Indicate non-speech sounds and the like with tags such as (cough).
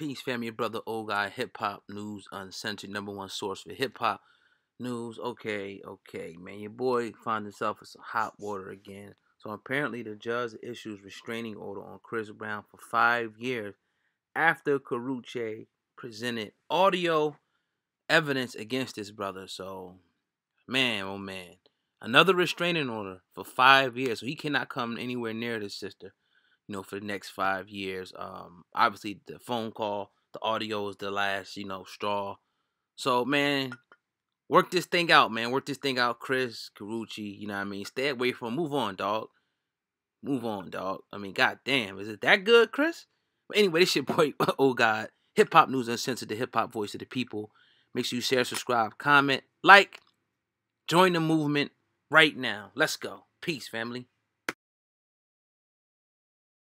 peace, family, your brother, old guy, hip hop news uncensored, number one source for hip hop news. Okay, okay, man, your boy finds himself in some hot water again. So apparently, the judge issues restraining order on Chris Brown for five years after Carucci presented audio evidence against his brother. So, man, oh man, another restraining order for five years. So he cannot come anywhere near his sister you know, for the next five years. Um, obviously, the phone call, the audio is the last, you know, straw. So, man, work this thing out, man. Work this thing out, Chris Carucci. You know what I mean? Stay away from. Move on, dog. Move on, dog. I mean, goddamn, is it that good, Chris? But anyway, this your boy. (laughs) oh God, hip hop news uncensored, the hip hop voice of the people. Make sure you share, subscribe, comment, like, join the movement right now. Let's go. Peace, family.